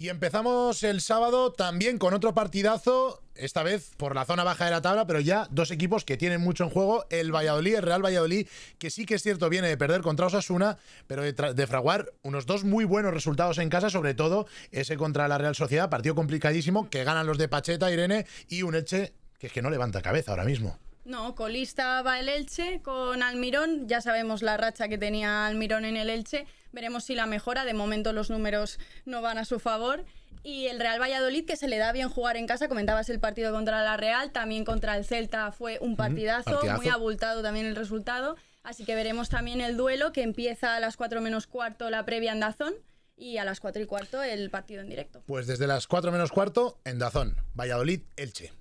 Y empezamos el sábado también con otro partidazo, esta vez por la zona baja de la tabla, pero ya dos equipos que tienen mucho en juego, el Valladolid, el Real Valladolid, que sí que es cierto viene de perder contra Osasuna, pero de, fraguar unos dos muy buenos resultados en casa, sobre todo ese contra la Real Sociedad, partido complicadísimo, que ganan los de Pacheta, Irene y un Eche, que es que no levanta cabeza ahora mismo. No, colista va el Elche con Almirón. Ya sabemos la racha que tenía Almirón en el Elche. Veremos si la mejora. De momento los números no van a su favor. Y el Real Valladolid, que se le da bien jugar en casa. Comentabas el partido contra la Real. También contra el Celta fue un partidazo. Muy abultado también el resultado. Así que veremos también el duelo que empieza a las 4 menos cuarto la previa en Dazón y a las 4 y cuarto el partido en directo. Pues desde las 4 menos cuarto en Dazón, Valladolid, Elche.